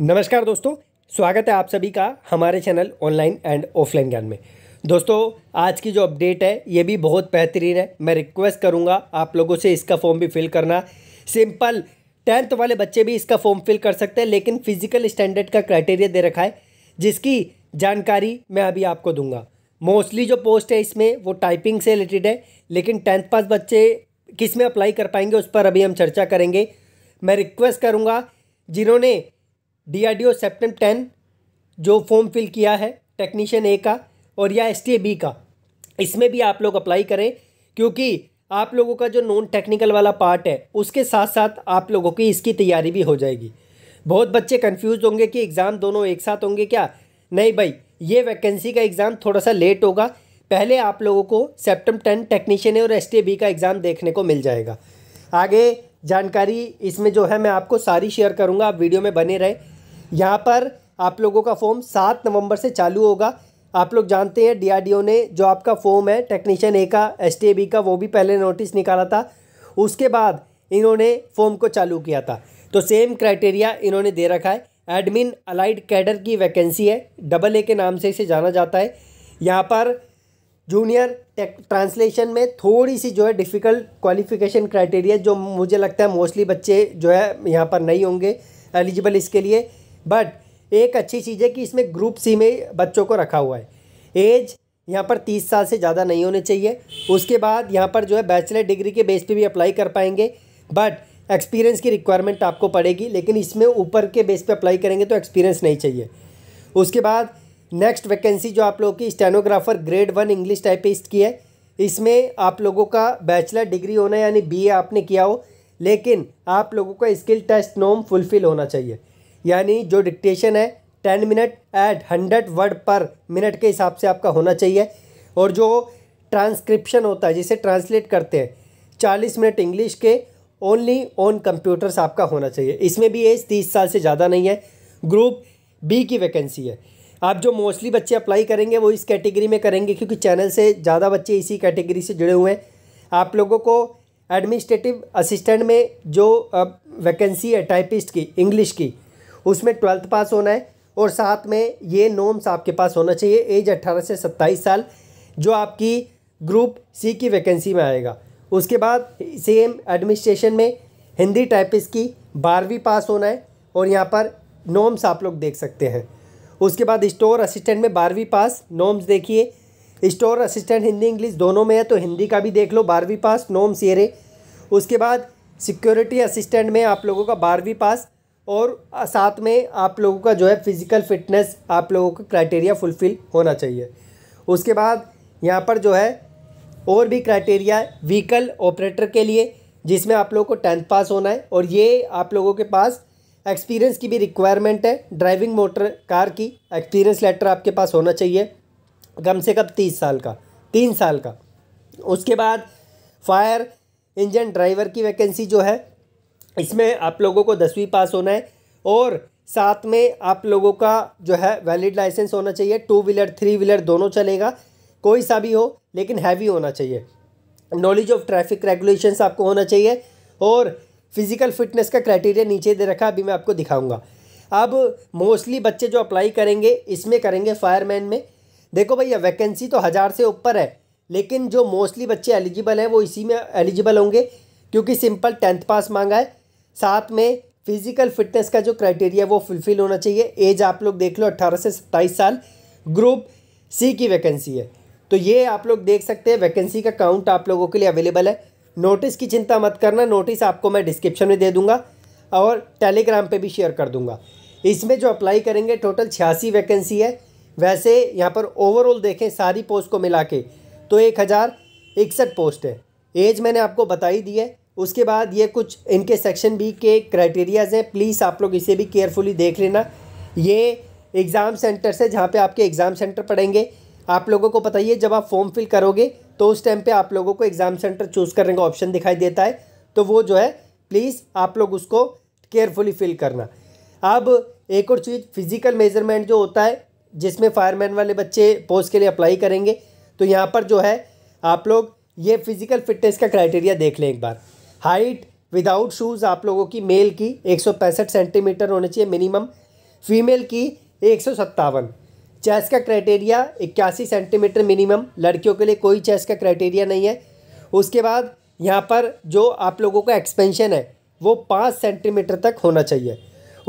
नमस्कार दोस्तों स्वागत है आप सभी का हमारे चैनल ऑनलाइन एंड ऑफलाइन ज्ञान में दोस्तों आज की जो अपडेट है ये भी बहुत बेहतरीन है मैं रिक्वेस्ट करूँगा आप लोगों से इसका फॉर्म भी फिल करना सिंपल टेंथ वाले बच्चे भी इसका फॉर्म फिल कर सकते हैं लेकिन फिजिकल स्टैंडर्ड का क्राइटेरिया दे रखा है जिसकी जानकारी मैं अभी आपको दूंगा मोस्टली जो पोस्ट है इसमें वो टाइपिंग से रिलेटेड है लेकिन टेंथ पास बच्चे किस में अप्लाई कर पाएंगे उस पर अभी हम चर्चा करेंगे मैं रिक्वेस्ट करूँगा जिन्होंने डीआरडीओ सेप्टेम टेन जो फॉर्म फिल किया है टेक्नीशियन ए का और या एस बी का इसमें भी आप लोग अप्लाई करें क्योंकि आप लोगों का जो नॉन टेक्निकल वाला पार्ट है उसके साथ साथ आप लोगों की इसकी तैयारी भी हो जाएगी बहुत बच्चे कन्फ्यूज होंगे कि एग्ज़ाम दोनों एक साथ होंगे क्या नहीं भाई ये वैकेंसी का एग्ज़ाम थोड़ा सा लेट होगा पहले आप लोगों को सेप्टम टेन टेक्नीशियन और एस बी का एग्ज़ाम देखने को मिल जाएगा आगे जानकारी इसमें जो है मैं आपको सारी शेयर करूँगा आप वीडियो में बने रहें यहाँ पर आप लोगों का फॉर्म सात नवंबर से चालू होगा आप लोग जानते हैं डीआरडीओ ने जो आपका फॉर्म है टेक्नीशियन ए का एस बी का वो भी पहले नोटिस निकाला था उसके बाद इन्होंने फॉर्म को चालू किया था तो सेम क्राइटेरिया इन्होंने दे रखा है एडमिन अलाइड कैडर की वैकेंसी है डबल ए के नाम से इसे जाना जाता है यहाँ पर जूनियर ट्रांसलेशन में थोड़ी सी जो है डिफ़िकल्ट क्वालिफिकेशन क्राइटेरिया जो मुझे लगता है मोस्टली बच्चे जो है यहाँ पर नहीं होंगे एलिजिबल इसके लिए बट एक अच्छी चीज़ है कि इसमें ग्रुप सी में बच्चों को रखा हुआ है एज यहाँ पर तीस साल से ज़्यादा नहीं होने चाहिए उसके बाद यहाँ पर जो है बैचलर डिग्री के बेस पे भी अप्लाई कर पाएंगे बट एक्सपीरियंस की रिक्वायरमेंट आपको पड़ेगी लेकिन इसमें ऊपर के बेस पे अप्लाई करेंगे तो एक्सपीरियंस नहीं चाहिए उसके बाद नेक्स्ट वैकेंसी जो आप लोगों की stenographer grade one English typist की है इसमें आप लोगों का बैचलर डिग्री होना यानी बी आपने किया हो लेकिन आप लोगों का स्किल टेस्ट नॉम फुलफ़िल होना चाहिए यानी जो डिक्टेशन है ten minute eight hundred word per minute के हिसाब से आपका होना चाहिए और जो ट्रांसक्रिप्शन होता है जिसे ट्रांसलेट करते हैं चालीस मिनट इंग्लिश के ओनली ऑन कंप्यूटर्स आपका होना चाहिए इसमें भी एज तीस साल से ज़्यादा नहीं है ग्रुप बी की वैकेंसी है आप जो मोस्टली बच्चे अप्लाई करेंगे वो इस कैटेगरी में करेंगे क्योंकि चैनल से ज़्यादा बच्चे इसी कैटेगरी से जुड़े हुए हैं आप लोगों को एडमिनिस्ट्रेटिव असिस्टेंट में जो वैकेंसी है टाइपिस्ट की इंग्लिश की उसमें ट्वेल्थ पास होना है और साथ में ये नॉम्स आपके पास होना चाहिए एज अट्ठारह से सत्ताईस साल जो आपकी ग्रुप सी की वैकेंसी में आएगा उसके बाद सेम एडमिनिस्ट्रेशन में हिंदी टाइपिस की बारहवीं पास होना है और यहाँ पर नोम्स आप लोग देख सकते हैं उसके बाद स्टोर असिस्टेंट में बारहवीं पास नॉम्स देखिए स्टोर असिस्टेंट हिंदी इंग्लिश दोनों में है तो हिंदी का भी देख लो बारहवीं पास नॉम्स ये रे उसके बाद सिक्योरिटी असिस्टेंट में आप लोगों का बारहवीं पास और साथ में आप लोगों का जो है फिज़िकल फिटनेस आप लोगों का क्राइटेरिया फुलफ़िल होना चाहिए उसके बाद यहाँ पर जो है और भी क्राइटेरिया व्हीकल ऑपरेटर के लिए जिसमें आप लोगों को टेंथ पास होना है और ये आप लोगों के पास एक्सपीरियंस की भी रिक्वायरमेंट है ड्राइविंग मोटर कार की एक्सपीरियंस लेटर आपके पास होना चाहिए कम से कम तीस साल का तीन साल का उसके बाद फायर इंजन ड्राइवर की वैकेंसी जो है इसमें आप लोगों को दसवीं पास होना है और साथ में आप लोगों का जो है वैलिड लाइसेंस होना चाहिए टू व्हीलर थ्री व्हीलर दोनों चलेगा कोई सा भी हो लेकिन हैवी होना चाहिए नॉलेज ऑफ ट्रैफिक रेगुलेशंस आपको होना चाहिए और फिज़िकल फिटनेस का क्राइटेरिया नीचे दे रखा अभी मैं आपको दिखाऊंगा अब मोस्टली बच्चे जो अप्लाई करेंगे इसमें करेंगे फायरमैन में देखो भैया वैकेंसी तो हज़ार से ऊपर है लेकिन जो मोस्टली बच्चे एलिजिबल हैं वो इसी में एलिजिबल होंगे क्योंकि सिंपल टेंथ पास मांगा है साथ में फिजिकल फिटनेस का जो क्राइटेरिया वो फुलफिल होना चाहिए एज आप लोग देख लो अट्ठारह से सत्ताईस साल ग्रुप सी की वैकेंसी है तो ये आप लोग देख सकते हैं वैकेंसी का काउंट आप लोगों के लिए अवेलेबल है नोटिस की चिंता मत करना नोटिस आपको मैं डिस्क्रिप्शन में दे दूंगा और टेलीग्राम पे भी शेयर कर दूंगा इसमें जो अप्लाई करेंगे टोटल छियासी वैकेंसी है वैसे यहाँ पर ओवरऑल देखें सारी पोस्ट को मिला के तो एक हज़ार इकसठ पोस्ट है एज मैंने आपको बता ही दी है उसके बाद ये कुछ इनके सेक्शन बी के क्राइटेरियाज़ हैं प्लीज़ आप लोग इसे भी केयरफुली देख लेना ये एग्ज़ाम सेंटर से जहाँ पे आपके एग्ज़ाम सेंटर पढ़ेंगे आप लोगों को पता ही है जब आप फॉर्म फिल करोगे तो उस टाइम पे आप लोगों को एग्ज़ाम सेंटर चूज़ करने का ऑप्शन दिखाई देता है तो वो जो है प्लीज़ आप लोग उसको केयरफुली फिल करना अब एक और चीज़ फिज़िकल मेज़रमेंट जो होता है जिसमें फायरमैन वाले बच्चे पोस्ट के लिए अप्लाई करेंगे तो यहाँ पर जो है आप लोग ये फिज़िकल फिटनेस का क्राइटेरिया देख लें एक बार हाइट विदाउट शूज़ आप लोगों की मेल की एक सेंटीमीटर होना चाहिए मिनिमम फीमेल की एक चेस का क्राइटेरिया इक्यासी सेंटीमीटर मिनिमम लड़कियों के लिए कोई चेस का क्राइटेरिया नहीं है उसके बाद यहाँ पर जो आप लोगों का एक्सपेंशन है वो पाँच सेंटीमीटर तक होना चाहिए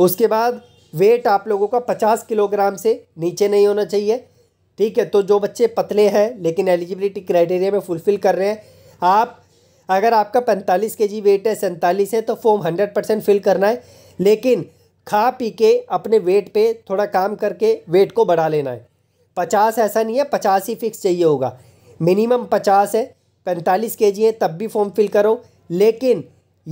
उसके बाद वेट आप लोगों का पचास किलोग्राम से नीचे नहीं होना चाहिए ठीक है तो जो बच्चे पतले हैं लेकिन एलिजिबिलिटी क्राइटेरिया में फुलफ़िल कर रहे हैं आप अगर आपका पैंतालीस के जी वेट है सैंतालीस है तो फॉर्म हंड्रेड परसेंट फिल करना है लेकिन खा पी के अपने वेट पे थोड़ा काम करके वेट को बढ़ा लेना है पचास ऐसा नहीं है पचास ही फिक्स चाहिए होगा मिनिमम पचास है पैंतालीस के जी है तब भी फॉर्म फिल करो लेकिन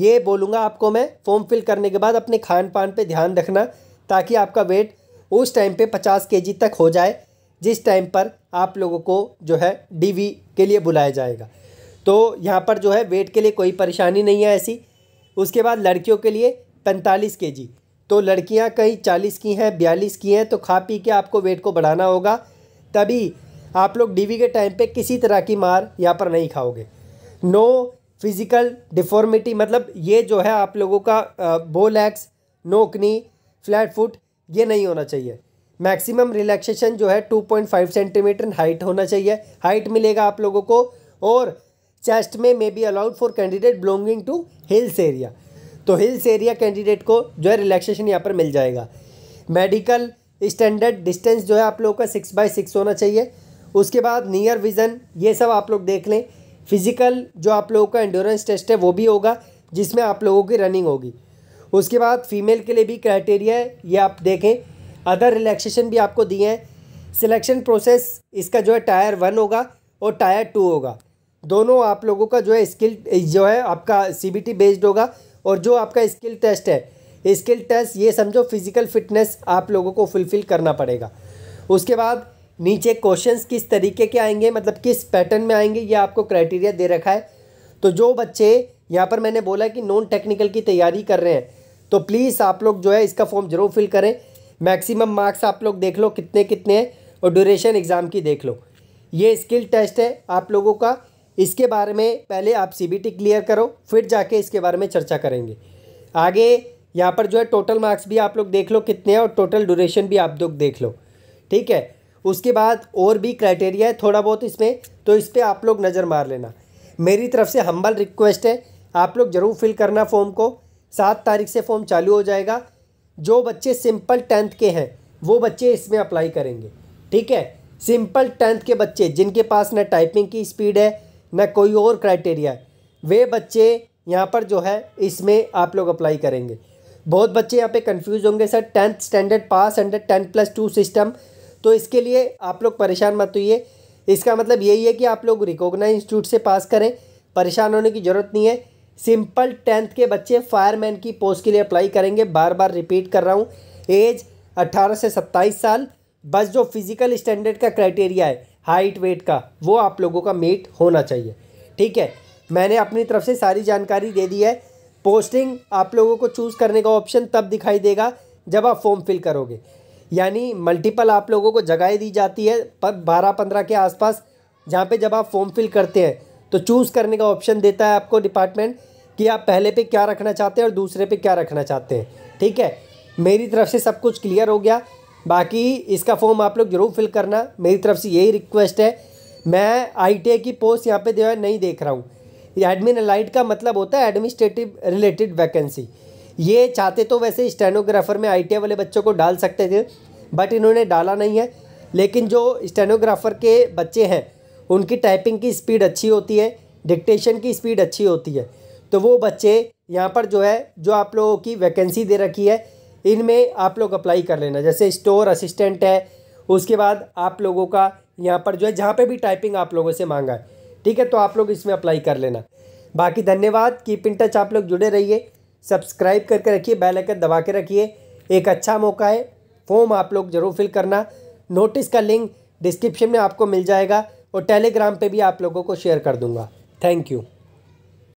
ये बोलूँगा आपको मैं फॉर्म फिल करने के बाद अपने खान पान पर ध्यान रखना ताकि आपका वेट उस टाइम पे पचास के जी तक हो जाए जिस टाइम पर आप लोगों को जो है डीवी के लिए बुलाया जाएगा तो यहाँ पर जो है वेट के लिए कोई परेशानी नहीं है ऐसी उसके बाद लड़कियों के लिए पैंतालीस के जी तो लड़कियाँ कहीं चालीस की हैं बयालीस की हैं तो खा पी के आपको वेट को बढ़ाना होगा तभी आप लोग डीवी के टाइम पे किसी तरह की मार यहाँ पर नहीं खाओगे नो फिज़िकल डिफॉर्मिटी मतलब ये जो है आप लोगों का बो नोकनी फ्लैट फुट ये नहीं होना चाहिए मैक्सिमम रिलैक्सेशन जो है 2.5 सेंटीमीटर हाइट होना चाहिए हाइट मिलेगा आप लोगों को और चेस्ट में may be allowed for candidate belonging to hills area तो हिल्स एरिया कैंडिडेट को जो है रिलैक्सेशन यहाँ पर मिल जाएगा मेडिकल स्टैंडर्ड डिस्टेंस जो है आप लोगों का सिक्स बाई सिक्स होना चाहिए उसके बाद नियर विज़न ये सब आप लोग देख लें फिजिकल जो आप लोगों का एंडोरेंस टेस्ट है वो भी होगा जिसमें आप लोगों की रनिंग होगी उसके बाद फीमेल के लिए भी क्राइटेरिया है ये आप देखें अदर रिलैक्सेशन भी आपको दिए हैं सिलेक्शन प्रोसेस इसका जो है टायर वन होगा और टायर टू होगा दोनों आप लोगों का जो है स्किल जो है आपका सीबीटी बेस्ड होगा और जो आपका स्किल टेस्ट है स्किल टेस्ट ये समझो फिजिकल फिटनेस आप लोगों को फुलफिल करना पड़ेगा उसके बाद नीचे क्वेश्चंस किस तरीके के आएंगे मतलब किस पैटर्न में आएंगे ये आपको क्राइटेरिया दे रखा है तो जो बच्चे यहाँ पर मैंने बोला कि नॉन टेक्निकल की तैयारी कर रहे हैं तो प्लीज़ आप लोग जो है इसका फॉर्म ज़रूर फिल करें मैक्सिमम मार्क्स आप लोग देख लो कितने कितने हैं और ड्यूरेशन एग्ज़ाम की देख लो ये स्किल टेस्ट है आप लोगों का इसके बारे में पहले आप सी क्लियर करो फिर जाके इसके बारे में चर्चा करेंगे आगे यहाँ पर जो है टोटल मार्क्स भी आप लोग देख लो कितने हैं और टोटल ड्यूरेशन भी आप लोग देख लो ठीक है उसके बाद और भी क्राइटेरिया है थोड़ा बहुत इसमें तो इस पर आप लोग नज़र मार लेना मेरी तरफ से हम्बल रिक्वेस्ट है आप लोग ज़रूर फिल करना फॉर्म को सात तारीख से फॉर्म चालू हो जाएगा जो बच्चे सिंपल टेंथ के हैं वो बच्चे इसमें अप्लाई करेंगे ठीक है सिंपल टेंथ के बच्चे जिनके पास ना टाइपिंग की स्पीड है न कोई और क्राइटेरिया वे बच्चे यहाँ पर जो है इसमें आप लोग अप्लाई करेंगे बहुत बच्चे यहाँ पे कंफ्यूज होंगे sir tenth standard pass under ten plus two system तो इसके लिए आप लोग परेशान मत होइए इसका मतलब यही है कि आप लोग रिकोगना इंस्टीट्यूट से पास करें परेशान होने की ज़रूरत नहीं है सिंपल टेंथ के बच्चे फायरमैन की पोस्ट के लिए अप्लाई करेंगे बार बार रिपीट कर रहा हूँ एज अट्ठारह से सत्ताईस साल बस जो फिज़िकल स्टैंडर्ड का क्राइटेरिया है हाइट वेट का वो आप लोगों का मेट होना चाहिए ठीक है मैंने अपनी तरफ से सारी जानकारी दे दी है पोस्टिंग आप लोगों को चूज़ करने का ऑप्शन तब दिखाई देगा जब आप फॉर्म फिल करोगे यानी मल्टीपल आप लोगों को जगह दी जाती है पर बारह पंद्रह के आसपास जहाँ पे जब आप फॉर्म फिल करते हैं तो चूज़ करने का ऑप्शन देता है आपको डिपार्टमेंट कि आप पहले पे क्या रखना चाहते हैं और दूसरे पे क्या रखना चाहते हैं ठीक है मेरी तरफ से सब कुछ क्लियर हो गया बाकी इसका फॉर्म आप लोग जरूर फिल करना मेरी तरफ से यही रिक्वेस्ट है मैं आई की पोस्ट यहाँ पे जो है नहीं देख रहा हूँ एडमिन अलाइट का मतलब होता है एडमिनिस्ट्रेटिव रिलेटेड वैकेंसी ये चाहते तो वैसे स्टेनोग्राफर में आई वाले बच्चों को डाल सकते थे बट इन्होंने डाला नहीं है लेकिन जो स्टेनोग्राफर के बच्चे हैं उनकी टाइपिंग की स्पीड अच्छी होती है डिक्टेशन की स्पीड अच्छी होती है तो वो बच्चे यहाँ पर जो है जो आप लोगों की वैकेंसी दे रखी है इनमें आप लोग अप्लाई कर लेना जैसे स्टोर असिस्टेंट है उसके बाद आप लोगों का यहाँ पर जो है जहाँ पे भी टाइपिंग आप लोगों से मांगा है ठीक है तो आप लोग इसमें अप्लाई कर लेना बाकी धन्यवाद कीप इन टच आप लोग जुड़े रहिए सब्सक्राइब करके रखिए बेल आइकन दबा के रखिए एक अच्छा मौका है फॉर्म आप लोग ज़रूर फिल करना नोटिस का लिंक डिस्क्रिप्शन में आपको मिल जाएगा और टेलीग्राम पर भी आप लोगों को शेयर कर दूँगा थैंक यू